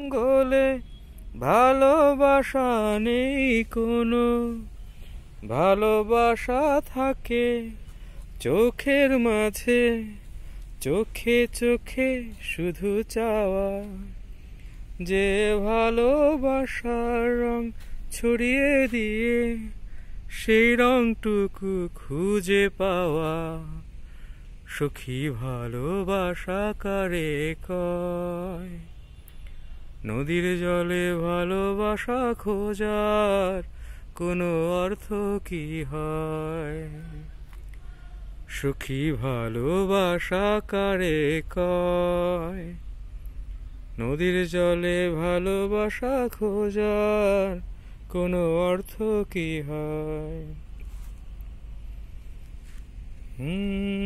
জঙ্গলে ভালোবাসা নেই কোনো ভালোবাসা থাকে চোখের মাঝে চোখে চোখে শুধু চাওয়া যে ভালোবাসার রং ছড়িয়ে দিয়ে সেই রংটুকু খুঁজে পাওয়া সুখী ভালোবাসা কারে কয় নদীর জলে ভালোবাসা খোঁজার কোনো অর্থ কি হয় সুখী ভালোবাসা কারে কয় নদীর জলে ভালোবাসা খোঁজার কোনো অর্থ কি হয় হুম